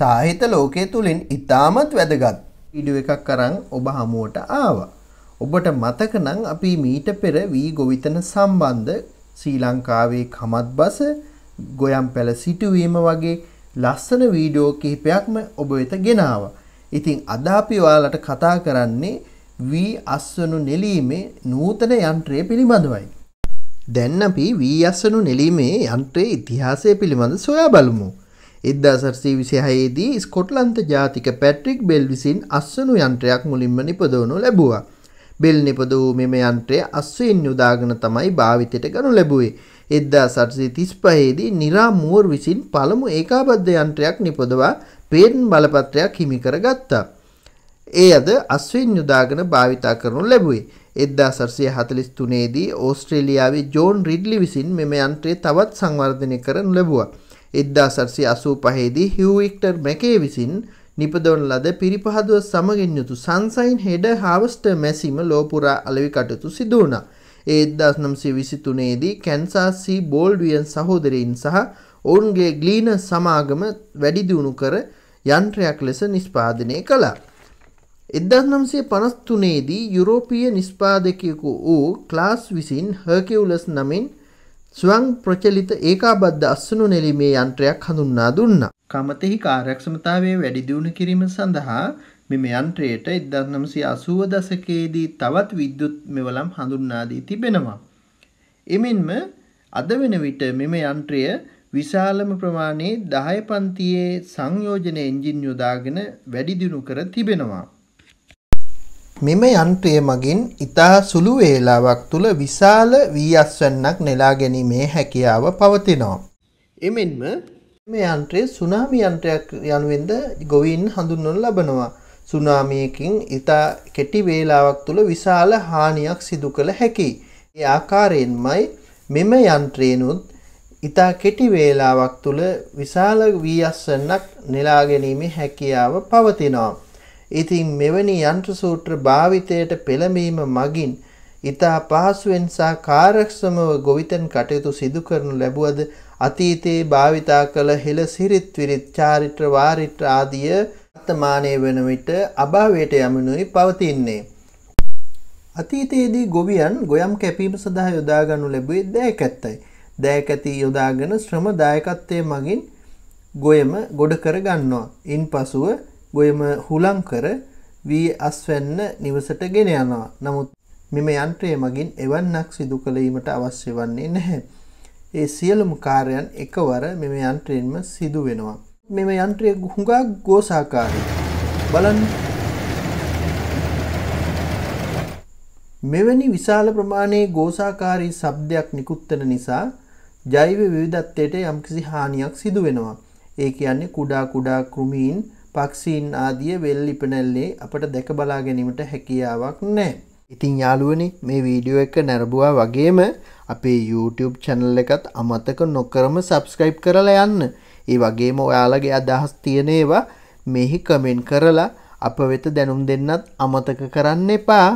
සාහිත්‍ය ලෝකයේ තුලින් ඉතාමත් වැදගත් වීඩියෝ එකක් කරන් ඔබ හමුවට ආවා. ඔබට මතක නම් අපි මීට පෙර වී ගොවිතන සම්බන්ධ ශ්‍රී ලංකාවේ කමත්බස ගොයම්පැල සිටුවීම වගේ ලස්සන වීඩියෝ කිහිපයක්ම ඔබ වෙත ගෙනාවා. ඉතින් අද අපි ඔයාලට කතා කරන්නේ වී අස්වනු නෙලීමේ නූතන යන්ත්‍රය පිළිබඳවයි. දැන් අපි වී අස්වනු නෙලීමේ යන්ත්‍රයේ ඉතිහාසය පිළිබඳ සොයා බලමු. එදදාසර්සී විසිහයේදී ස්කොට්ලන්ත ජාතික පැට්‍රික් බෙල් විසින් අස්සනු යන්ත්‍රයක් මුලින්ම නිපදවනු ලැබවා. බෙල් නිපදූ මෙම යන්ත්‍රය අස්වයෙන් යුදාගන තමයි භාවිතයට ගනු ලැබුවේ. එදදා සටසේ තිස් පහේදී නිරා මුවර් විසින් පළමු ඒකාබද්ධ යන්ත්‍රයක් නිපොදවා පේටන් බලපත්‍රයක් හිමිකර ගත්තා. ඒ අද අස්වෙන් යුදාගන භාවිතා කරනු ලැබුවේ. එදදා සර්සය හතලිස් තුනේදී ඕස්ට්‍රේලියාවේ ජෝන් රිඩ්ලි විසින් මෙම යන්ත්‍රයේ තවත් සංවර්ධනය කරනු ලැබවා. 1885 දී හිව් වික්ටර් මැකේ විසින් නිපදවන ලද පිරිපහදුව සමගින් යුතු සන්සයින් හෙඩ හාවස්ට මැසීම ලෝපුරා අලෙවි කටයුතු සිදු වුණා. ඒ 1923 දී කැන්සාස් බෝල්ඩ්වියන් සහෝදරයින් සහ ඔවුන්ගේ ග්ලීන සමාගම වැඩිදියුණු කර යන්ත්‍රයක් ලෙස නිෂ්පාදනය කළා. 1953 දී යුරෝපීය නිෂ්පාදකයෙකු වූ ක්ලාස් විසින් හර්කියුලස් නමින් ස්වං ප්‍රචලිත ඒකාබද්ධ අස්සනු නෙලීමේ යන්ත්‍රයක් හඳුන්වා දුන්නා. කමතෙහි කාර්යක්ෂමතාවය වැඩි දියුණු කිරීම සඳහා මෙම යන්ත්‍රයට 1980 දශකයේදී තවත් විද්‍යුත් මෙවලම් හඳුන්වා දී තිබෙනවා. එමෙන්ම අද වෙන විට මෙම යන්ත්‍රය විශාලම ප්‍රමාණයේ 10 පන්තියේ සංයෝජන එන්ජින් යොදාගෙන වැඩි දියුණු කර තිබෙනවා. මෙම යන්ත්‍රය මගින් ඉතා සුළු වේලාවක් තුළ විශාල වී අස්වැන්නක් නෙලා ගැනීමේ හැකියාව පවතිනවා. එමෙන්ම මේ යන්ත්‍රයේ සුනාමි යන්ත්‍රයක් යනුවෙන්ද ගොවීන් හඳුන්වනු ලබනවා. සුනාමියකින් ඉතා කෙටි වේලාවක් තුළ විශාල හානියක් සිදු කළ හැකි. ඒ ආකාරයෙන්මයි මෙම යන්ත්‍රේනුත් ඉතා කෙටි වේලාවක් තුළ විශාල වී අස්වැන්නක් නෙලා ගැනීමේ හැකියාව පවතිනවා. ඉතින් මෙවැනි යන්ත්‍ර සූත්‍ර භාවිතයට පෙළඹීම මගින් ඊතා පහසුවෙන් සහ කාර්යක්ෂමව ගොවිතැන් කටයුතු සිදු කරනු ලැබුවද අතීතයේ භාවිතා කළ හෙළ සිරිත් විරිත් චාරිත්‍ර වාරිත්‍ර ආදිය වර්තමානයේ වන විට අභාවයට යමිනුයි පවතින්නේ. අතීතයේදී ගොවියන් ගොයම් කැපීම සඳහා යොදාගනු ලැබුවේ දෑකැත්තයි. දෑකැති යොදාගෙන ශ්‍රම දායකත්වය මගින් ගොයම ගොඩ කර ගන්නවා. ඉන් පසුව ගොයම හුලංකර වී අස්වැන්න නිවසට ගෙන යනවා. නමුත් මෙම යන්ත්‍රය මගින් එවන්නක් සිදු කළීමට අවශ්‍ය වන්නේ නැහැ. ඒ සියලුම කාර්යන් එකවර මෙම යන්ත්‍රයෙන්ම සිදු වෙනවා. මෙම යන්ත්‍රය හුඟා ගෝසාකාරී. බලන් මෙවැනි විශාල ප්‍රමාණයේ ගෝසාකාරී ශබ්දයක් නිකුත් වෙන නිසා ජෛව විවිධත්වයට යම්කිසි හානියක් සිදු වෙනවා. ඒ කියන්නේ කුඩා කුඩා කෘමීන් පක්ෂීන් ආදිය වෙල් ඉපනැල්ලේ අපට දැක බලා ගැනීමට හැකියාවක් නෑ. ඉතින් යාළුවනි මේ වීඩියෝ එක නැරඹුවා වගේම අපේ YouTube channel එකත් අමතක නොකරම subscribe කරලා යන්න. ඒ වගේම ඔයාලගේ අදහස් තියෙන ඒවා මෙහි කමෙන්ට් කරලා අප වෙත දැනුම් දෙන්නත් අමතක කරන්න එපා.